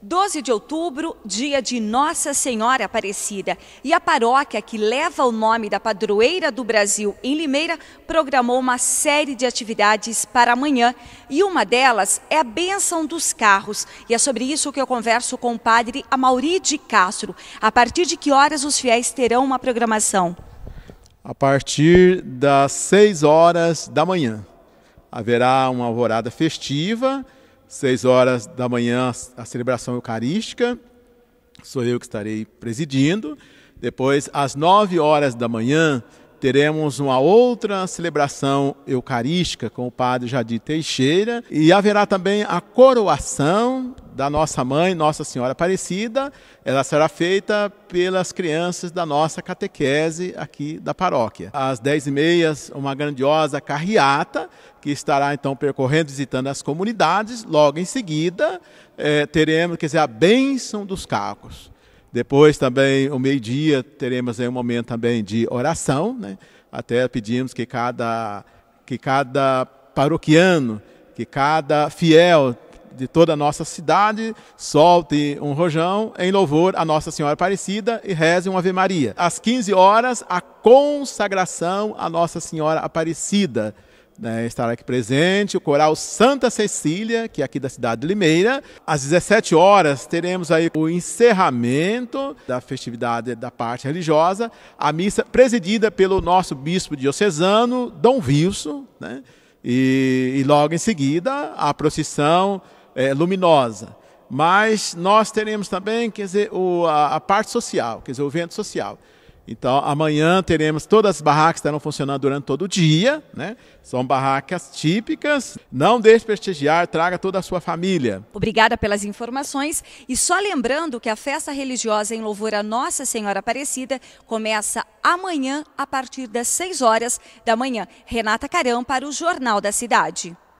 12 de outubro, dia de Nossa Senhora Aparecida, e a paróquia que leva o nome da padroeira do Brasil em Limeira programou uma série de atividades para amanhã, e uma delas é a benção dos carros. E é sobre isso que eu converso com o padre Amauri de Castro. A partir de que horas os fiéis terão uma programação? A partir das 6 horas da manhã. Haverá uma alvorada festiva seis horas da manhã, a celebração eucarística. Sou eu que estarei presidindo. Depois, às nove horas da manhã, teremos uma outra celebração eucarística com o padre Jadir Teixeira e haverá também a coroação da nossa mãe, Nossa Senhora Aparecida. Ela será feita pelas crianças da nossa catequese aqui da paróquia. Às 10h30, uma grandiosa carreata que estará então percorrendo, visitando as comunidades. Logo em seguida, eh, teremos, quer dizer, a bênção dos cacos. Depois também, ao meio-dia, teremos aí um momento também de oração, né? Até pedimos que cada, que cada paroquiano, que cada fiel de toda a nossa cidade solte um rojão em louvor a Nossa Senhora Aparecida e reze uma Ave Maria. Às 15 horas, a consagração à Nossa Senhora Aparecida né, aqui presente, o coral Santa Cecília, que é aqui da cidade de Limeira. Às 17 horas teremos aí o encerramento da festividade da parte religiosa, a missa presidida pelo nosso bispo diocesano, Dom Vilso, né? e, e logo em seguida a procissão é, luminosa. Mas nós teremos também, quer dizer, o, a, a parte social, quer dizer, o evento social. Então, amanhã teremos todas as barracas estarão funcionando durante todo o dia, né? São barracas típicas. Não deixe prestigiar, traga toda a sua família. Obrigada pelas informações. E só lembrando que a festa religiosa em louvor à Nossa Senhora Aparecida começa amanhã a partir das 6 horas da manhã. Renata Carão para o Jornal da Cidade.